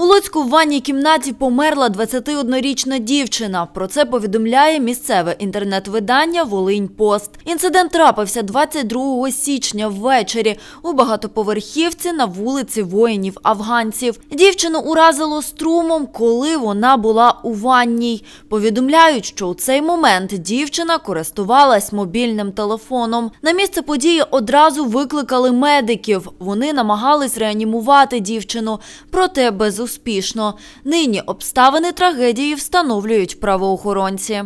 У Луцьку в ванній кімнаті померла 21-річна дівчина. Про це повідомляє місцеве інтернет-видання Волинь Пост. Інцидент трапився 22 січня ввечері у багатоповерхівці на вулиці воїнів-афганців. Дівчину уразило струмом, коли вона була у ванній. Повідомляють, що у цей момент дівчина користувалась мобільним телефоном. На місце події одразу викликали медиків. Вони намагались реанімувати дівчину, проте без успішно. Нині обставини трагедії встановлюють правоохоронці.